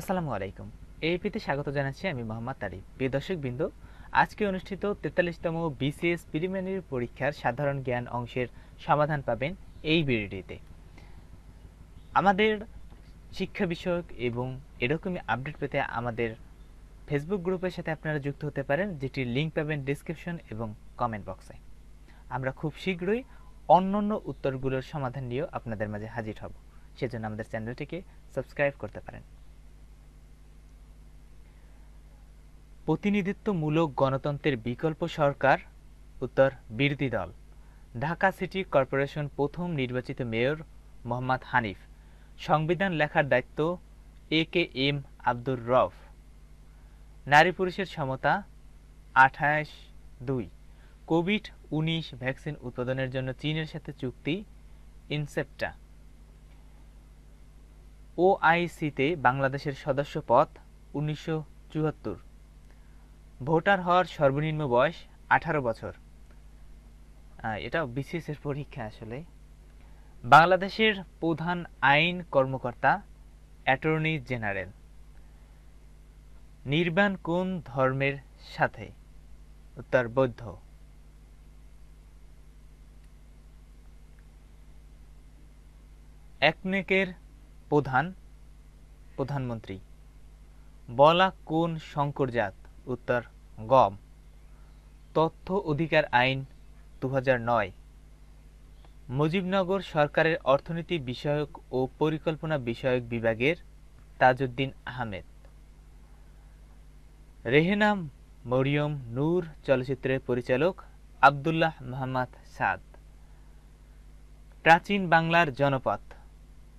আসসালামু আলাইকুম এপিতে স্বাগত জানাচ্ছি আমি মোহাম্মদ তারিফ প্রিয় বিন্দু আজকে অনুষ্ঠিত তেতাল্লিশতম বিসিএস প্রিলিমিনারি পরীক্ষার সাধারণ জ্ঞান অংশের সমাধান পাবেন এই ভিডিওটিতে আমাদের শিক্ষা বিষয়ক এবং এরকমই আপডেট পেতে আমাদের ফেসবুক গ্রুপের সাথে আপনারা যুক্ত হতে পারেন যেটির লিঙ্ক পাবেন ডিসক্রিপশন এবং কমেন্ট বক্সে আমরা খুব শীঘ্রই অন্যান্য উত্তরগুলোর সমাধান নিয়েও আপনাদের মাঝে হাজির হব সেজন্য আমাদের চ্যানেলটিকে সাবস্ক্রাইব করতে পারেন প্রতিনিধিত্বমূলক গণতন্ত্রের বিকল্প সরকার উত্তর বিরোধী দল ঢাকা সিটি কর্পোরেশন প্রথম নির্বাচিত মেয়র মোহাম্মদ হানিফ সংবিধান লেখার দায়িত্ব এ কে এম আব্দুর রফ নারী পুরুষের সমতা আঠাশ দুই কোভিড উনিশ ভ্যাকসিন উৎপাদনের জন্য চীনের সাথে চুক্তি ইনসেপ্টা ওআইসিতে বাংলাদেশের সদস্যপদ উনিশশো চুয়াত্তর ভোটার হওয়ার সর্বনিম্ন বয়স আঠারো বছর এটা বিসিএস এর পরীক্ষা আসলে বাংলাদেশের প্রধান আইন কর্মকর্তা অ্যাটর্নি জেনারেল নির্বাণ কোন ধর্মের সাথে উত্তর বৌদ্ধ একনেকের প্রধান প্রধানমন্ত্রী বলা কোন শঙ্করজাত উত্তর গম তথ্য অধিকার আইন দু মুজিবনগর সরকারের অর্থনীতি বিষয়ক ও পরিকল্পনা বিষয়ক বিভাগের তাজউদ্দিন আহমেদ রেহেনা মরিয়ম নূর চলচ্চিত্রের পরিচালক আবদুল্লাহ মোহাম্মদ সাদ প্রাচীন বাংলার জনপথ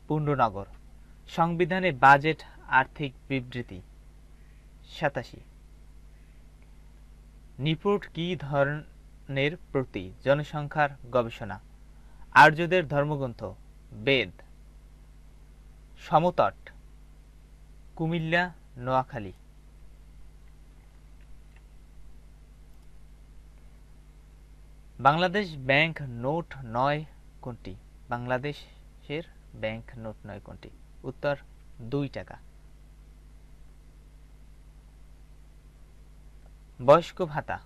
পূর্ণনগর সংবিধানে বাজেট আর্থিক বিবৃতি সাতাশি নিপুট কি ধরনের প্রতি জনসংখ্যার গবেষণা আর্যদের ধর্মগ্রন্থ বেদ সমতট কুমিল্লা নোয়াখালী বাংলাদেশ ব্যাংক নোট নয় কোনটি বাংলাদেশের ব্যাংক নোট নয় কোনটি উত্তর দুই টাকা বয়স্ক ভাতা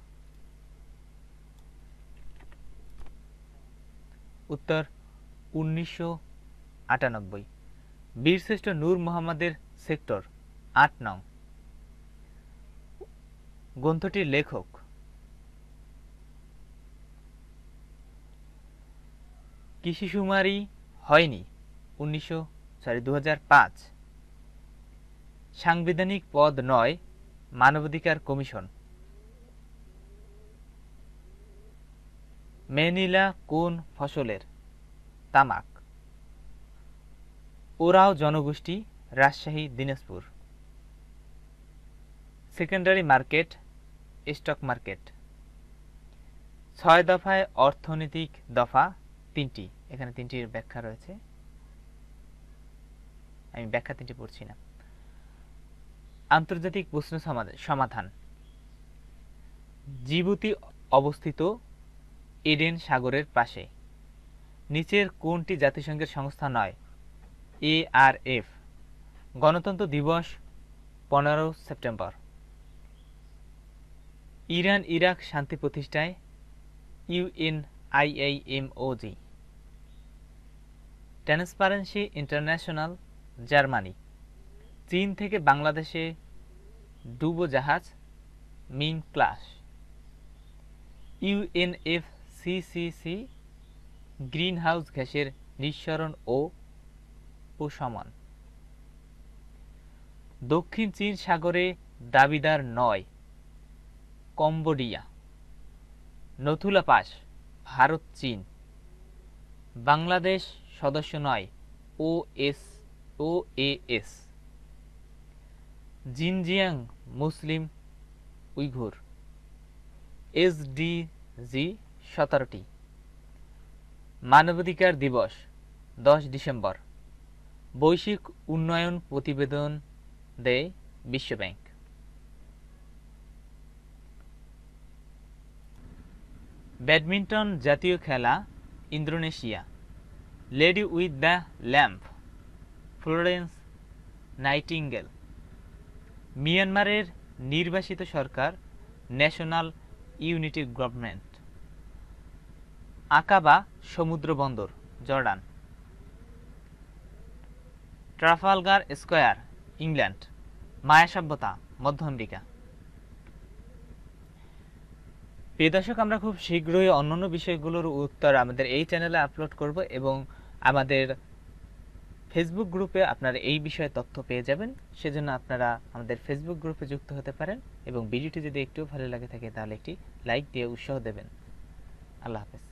উত্তর উনিশশো আটানব্বই বীরশ্রেষ্ঠ নূর মোহাম্মদের সেক্টর আট নং গ্রন্থটির লেখক কৃষি কৃষিসুমারি হয়নি উনিশশো সরি দু সাংবিধানিক পদ নয় মানবাধিকার কমিশন মেনিলা কোন ফসলের তামাক ওরাও জনগোষ্ঠী Rajshahi Dinajpur secondary market stock market ছয় দফায় অর্থনৈতিক দফা তিনটি এখানে তিনটির ব্যাখ্যা রয়েছে আমি ব্যাখ্যা তিনটি পড়ছি না আন্তর্জাতিক প্রশ্ন সমাধান জিবুতি অবস্থিত এডেন সাগরের পাশে নিচের কোনটি জাতিসংঘের সংস্থা নয় এ আর এফ গণতন্ত্র দিবস পনেরো সেপ্টেম্বর ইরান ইরাক শান্তি প্রতিষ্ঠায় ইউএনআইএমওজি ট্রান্সপারেন্সি ইন্টারন্যাশনাল জার্মানি চীন থেকে বাংলাদেশে ডুবো জাহাজ Ming class UNF CCC greenhouse গ্যাসের নিঃসরণ ও ও সমান দক্ষিণ চীন সাগরে দাবিদার নয় কম্বোডিয়া নথুলা পাস ভারত চীন বাংলাদেশ সদস্য নয় ও এস ও এস জিনজিয়াং মুসলিম উইঘুর এসডিজি সতেরোটি মানবাধিকার দিবস দশ ডিসেম্বর বৈশ্বিক উন্নয়ন প্রতিবেদন দেয় বিশ্বব্যাংক ব্যাডমিন্টন জাতীয় খেলা Indonesia lady with the lamp Florence Nightingale মিয়ানমারের নির্বাসিত সরকার ন্যাশনাল ইউনিটি গভর্নমেন্ট আকাবা সমুদ্র বন্দর Jordan Trafalgar Square England Maya সভ্যতা মধ্য আমেরিকা প্রিয় আমরা খুব শীঘ্রই অন্যান্য বিষয়গুলোর উত্তর আমাদের এই চ্যানেলে আপলোড করব এবং আমাদের ফেসবুক গ্রুপে আপনারা এই বিষয়ে তথ্য পেয়ে যাবেন সেজন্য আপনারা আমাদের ফেসবুক গ্রুপে যুক্ত হতে পারেন এবং ভিডিওটি যদি একটু ভালো লাগে থাকে তাহলে একটি লাইক দিয়ে উৎসাহ দেবেন আল্লাহ হাফেজ